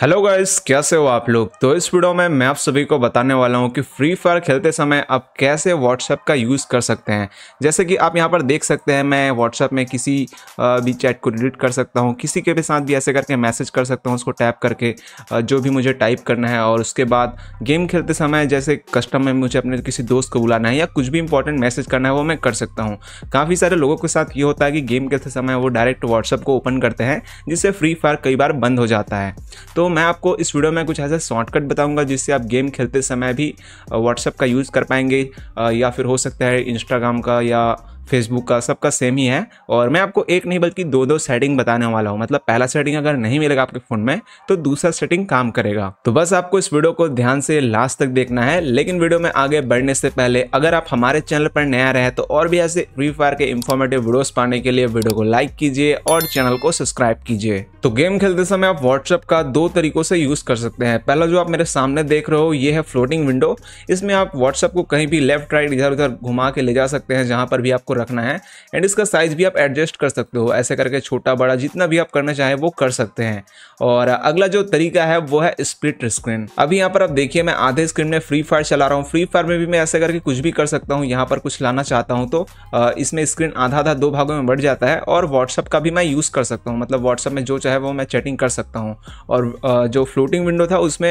hello guys कैसे हो आप लोग तो इस वीडियो में मैं आप सभी को बताने वाला हूं कि फ्री फायर खेलते समय आप कैसे व्हाट्सएप का यूज़ कर सकते हैं जैसे कि आप यहां पर देख सकते हैं मैं व्हाट्सएप में किसी भी चैट को डिलीट कर सकता हूं किसी के भी साथ भी ऐसे करके मैसेज कर सकता हूं उसको टैप करके जो भी मुझे टाइप करना है और उसके बाद गेम खेलते समय जैसे कस्टम में मुझे अपने किसी दोस्त को बुलाना है या कुछ भी इंपॉर्टेंट मैसेज करना है वो मैं कर सकता हूँ काफ़ी सारे लोगों के साथ ये होता है कि गेम खेलते समय वो डायरेक्ट व्हाट्सअप को ओपन करते हैं जिससे फ्री फायर कई बार बंद हो जाता है तो तो मैं आपको इस वीडियो में कुछ ऐसे शॉर्टकट बताऊंगा जिससे आप गेम खेलते समय भी व्हाट्सअप का यूज़ कर पाएंगे या फिर हो सकता है इंस्टाग्राम का या फेसबुक का सबका सेम ही है और मैं आपको एक नहीं बल्कि दो दो सेटिंग बताने वाला हूँ मतलब पहला सेटिंग अगर नहीं मिलेगा आपके फ़ोन में तो दूसरा सेटिंग काम करेगा तो बस आपको इस वीडियो को ध्यान से लास्ट तक देखना है लेकिन वीडियो में आगे बढ़ने से पहले अगर आप हमारे चैनल पर नया रहे तो और भी ऐसे फ्री फायर के इन्फॉर्मेटिव वीडियोस पाने के लिए वीडियो को लाइक कीजिए और चैनल को सब्सक्राइब कीजिए तो गेम खेलते समय आप व्हाट्सएप का दो तरीकों से यूज़ कर सकते हैं पहला जो आप मेरे सामने देख रहे हो ये है फ्लोटिंग विंडो इसमें आप व्हाट्सएप को कहीं भी लेफ्ट राइट इधर उधर घुमा के ले जा सकते हैं जहां पर भी आपको रखना है एंड इसका साइज़ भी आप एडजस्ट कर सकते हो ऐसे करके छोटा बड़ा जितना भी आप करना चाहें वो कर सकते हैं और अगला जो तरीका है वो है स्प्लिट स्क्रीन अभी यहाँ पर आप देखिए मैं आधे स्क्रीन में फ्री फायर चला रहा हूँ फ्री फायर में भी मैं ऐसे करके कुछ भी कर सकता हूँ यहाँ पर कुछ लाना चाहता हूँ तो इसमें स्क्रीन आधा आधा दो भागों में बढ़ जाता है और व्हाट्सअप का भी मैं यूज़ कर सकता हूँ मतलब व्हाट्सअप में जो चाहे वो मैं चैटिंग कर सकता हूँ और जो फ्लोटिंग विंडो था उसमें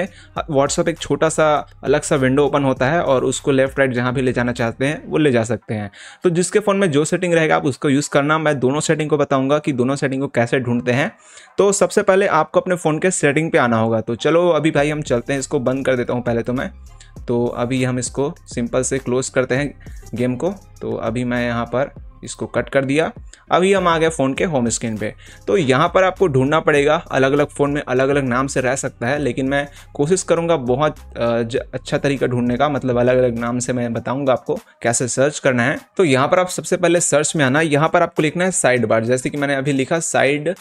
व्हाट्सअप एक छोटा सा अलग सा विंडो ओपन होता है और उसको लेफ्ट राइट जहाँ भी ले जाना चाहते हैं वो ले जा सकते हैं तो जिसके फ़ोन फोन में जो सेटिंग रहेगा आप उसको यूज़ करना मैं दोनों सेटिंग को बताऊंगा कि दोनों सेटिंग को कैसे ढूंढते हैं तो सबसे पहले आपको अपने फ़ोन के सेटिंग पे आना होगा तो चलो अभी भाई हम चलते हैं इसको बंद कर देता हूँ पहले तो मैं तो अभी हम इसको सिंपल से क्लोज करते हैं गेम को तो अभी मैं यहाँ पर इसको कट कर दिया अभी हम आ गए फ़ोन के होम स्क्रीन पे तो यहाँ पर आपको ढूंढना पड़ेगा अलग अलग फ़ोन में अलग अलग नाम से रह सकता है लेकिन मैं कोशिश करूँगा बहुत अच्छा तरीका ढूंढने का मतलब अलग अलग नाम से मैं बताऊँगा आपको कैसे सर्च करना है तो यहाँ पर आप सबसे पहले सर्च में आना यहाँ पर आपको लिखना है साइड बार जैसे कि मैंने अभी लिखा साइड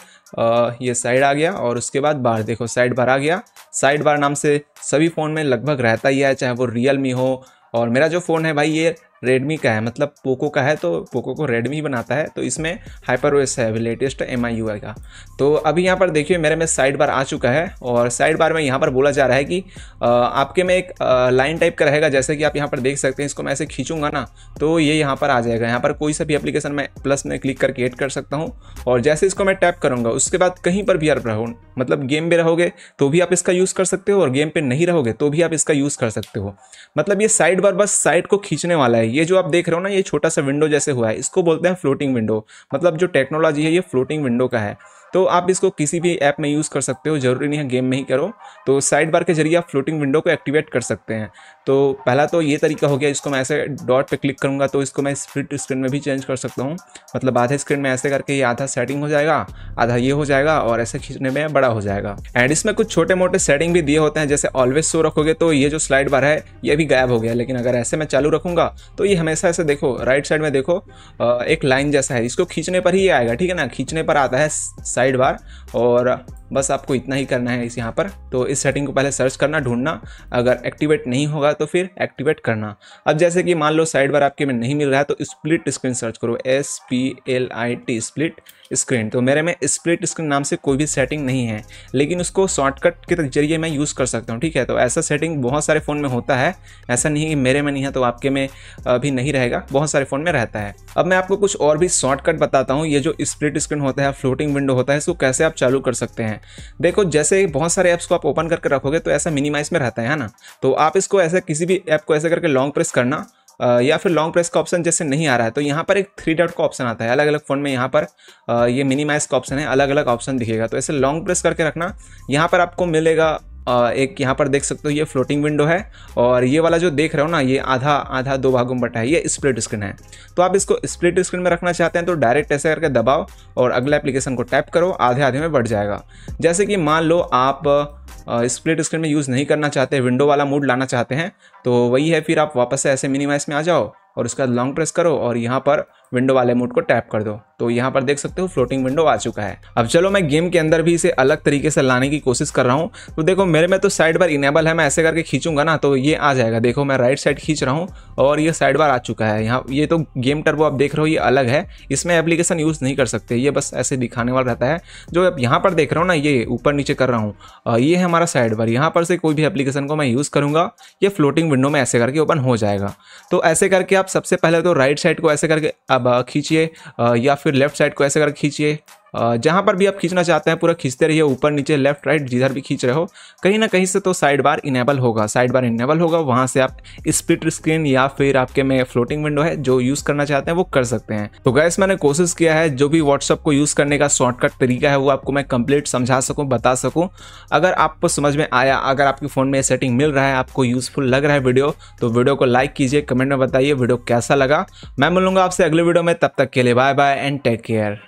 ये साइड आ गया और उसके बाद बार देखो साइड बार आ गया साइड बार नाम से सभी फ़ोन में लगभग रहता ही है चाहे वो रियल मी हो और मेरा जो फ़ोन है भाई ये रेडमी का है मतलब पोको का है तो पोको को रेडमी बनाता है तो इसमें हाइपर ओएस है अभी latest M I U I का तो अभी यहाँ पर देखिए मेरे में साइड बार आ चुका है और साइड बार में यहाँ पर बोला जा रहा है कि आपके में एक लाइन टाइप का रहेगा जैसे कि आप यहाँ पर देख सकते हैं इसको मैं ऐसे खींचूंगा ना तो ये यहाँ पर आ जाएगा यहाँ पर कोई सा भी एप्लीकेशन मैं प्लस में क्लिक करके एड कर सकता हूँ और जैसे इसको मैं टैप करूँगा उसके बाद कहीं पर भी रहूँ मतलब गेम में रहोगे तो भी आप इसका यूज़ कर सकते हो और गेम पे नहीं रहोगे तो भी आप इसका यूज़ कर सकते हो मतलब ये साइड बार बस साइड को खींचने वाला है ये जो आप देख रहे हो ना ये छोटा सा विंडो जैसे हुआ है इसको बोलते हैं फ्लोटिंग विंडो मतलब जो टेक्नोलॉजी है ये फ्लोटिंग विंडो का है तो आप इसको किसी भी ऐप में यूज़ कर सकते हो ज़रूरी नहीं है गेम में ही करो तो साइड बार के जरिए आप फ्लोटिंग विंडो को एक्टिवेट कर सकते हैं तो पहला तो ये तरीका हो गया इसको मैं ऐसे डॉट पे क्लिक करूँगा तो इसको मैं स्प्लिट स्क्रीन में भी चेंज कर सकता हूँ मतलब आधे स्क्रीन में ऐसे करके ये आधा सेटिंग हो जाएगा आधा ये हो जाएगा और ऐसे खींचने में बड़ा हो जाएगा एंड इसमें कुछ छोटे मोटे सेटिंग भी दिए होते हैं जैसे ऑलवेज शो रखोगे तो ये जो स्लाइड बार है ये भी गायब हो गया लेकिन अगर ऐसे मैं चालू रखूँगा तो ये हमेशा ऐसे देखो राइट साइड में देखो एक लाइन जैसा है इसको खींचने पर ही ये आएगा ठीक है ना खींचने पर आता है साइड बार और बस आपको इतना ही करना है इस यहाँ पर तो इस सेटिंग को पहले सर्च करना ढूंढना अगर एक्टिवेट नहीं होगा तो फिर एक्टिवेट करना अब जैसे कि मान लो साइड बार आपके में नहीं मिल रहा है तो स्प्लिट स्क्रीन सर्च करो S P L I T split screen तो मेरे में स्प्लिट स्क्रीन नाम से कोई भी सेटिंग नहीं है लेकिन उसको शॉर्टकट के जरिए मैं यूज़ कर सकता हूँ ठीक है तो ऐसा सेटिंग बहुत सारे फ़ोन में होता है ऐसा नहीं कि मेरे में नहीं है तो आपके में भी नहीं रहेगा बहुत सारे फ़ोन में रहता है अब मैं आपको कुछ और भी शॉर्टकट बताता हूँ ये जो स्प्लिट स्क्रीन होता है फ्लोटिंग विंडो होता है इसको कैसे आप चालू कर सकते हैं हैं देखो जैसे बहुत सारे ऐप्स को आप ओपन करके रखोगे तो ऐसा मिनिमाइज में रहता है ना तो आप इसको ऐसे किसी भी ऐप को ऐसे करके लॉन्ग प्रेस करना या फिर लॉन्ग प्रेस का ऑप्शन जैसे नहीं आ रहा है तो यहाँ पर एक थ्री डॉट का ऑप्शन आता है अलग अलग फ़ोन में यहाँ पर ये मिनिमाइज का ऑप्शन है अलग अलग ऑप्शन दिखेगा तो ऐसे लॉन्ग प्रेस करके रखना यहाँ पर आपको मिलेगा एक यहाँ पर देख सकते हो ये फ्लोटिंग विंडो है और ये वाला जो देख रहे हो ना ये आधा आधा दो भागों में बटा है ये स्प्लिट स्क्रीन है तो आप इसको स्प्लिट स्क्रीन में रखना चाहते हैं तो डायरेक्ट ऐसे करके दबाओ और अगला एप्लीकेशन को टैप करो आधे आधे में बढ़ जाएगा जैसे कि मान लो आप स्प्लिट स्क्रीन में यूज़ नहीं करना चाहते विंडो वाला मूड लाना चाहते हैं तो वही है फिर आप वापस से ऐसे मिनिमाइज में आ जाओ और उसके बाद लॉन्ग प्रेस करो और यहाँ पर विंडो वाले मोड को टैप कर दो तो यहाँ पर देख सकते हो फ्लोटिंग विंडो आ चुका है अब चलो मैं गेम के अंदर भी इसे अलग तरीके से लाने की कोशिश कर रहा हूँ तो देखो मेरे में तो साइड बार इनेबल है मैं ऐसे करके खींचूंगा ना तो ये आ जाएगा देखो मैं राइट साइड खींच रहा हूँ और ये साइड बार आ चुका है यहाँ ये तो गेम टर्बो आप देख रहे हो ये अलग है इसमें एप्लीकेशन यूज़ नहीं कर सकते ये बस ऐसे दिखाने वाला रहता है जो आप यहाँ पर देख रहा हूँ ना ये ऊपर नीचे कर रहा हूँ ये है हमारा साइड बार यहाँ पर से कोई भी एप्लीकेशन को मैं यूज़ करूँगा ये फ्लोटिंग विंडो में ऐसे करके ओपन हो जाएगा तो ऐसे करके आप सबसे पहले तो राइट साइड को ऐसे करके खींचिए या फिर लेफ्ट साइड को ऐसे करके खींचिए जहाँ पर भी आप खींचना चाहते हैं पूरा खींचते रहिए ऊपर नीचे लेफ्ट राइट जिधर भी खींच रहे हो कहीं ना कहीं से तो साइड बार इनेबल होगा साइड बार इनेबल होगा वहाँ से आप स्प्लिट स्क्रीन या फिर आपके में फ्लोटिंग विंडो है जो यूज़ करना चाहते हैं वो कर सकते हैं तो गैस मैंने कोशिश किया है जो भी व्हाट्सअप को यूज़ करने का शॉर्टकट तरीका है वो आपको मैं कम्प्लीट समझा सकूँ बता सकूँ अगर आपको समझ में आया अगर आपके फ़ोन में सेटिंग मिल रहा है आपको यूज़फुल लग रहा है वीडियो तो वीडियो को लाइक कीजिए कमेंट में बताइए वीडियो कैसा लगा मैं मिलूँगा आपसे अगले वीडियो में तब तक के लिए bye bye and take care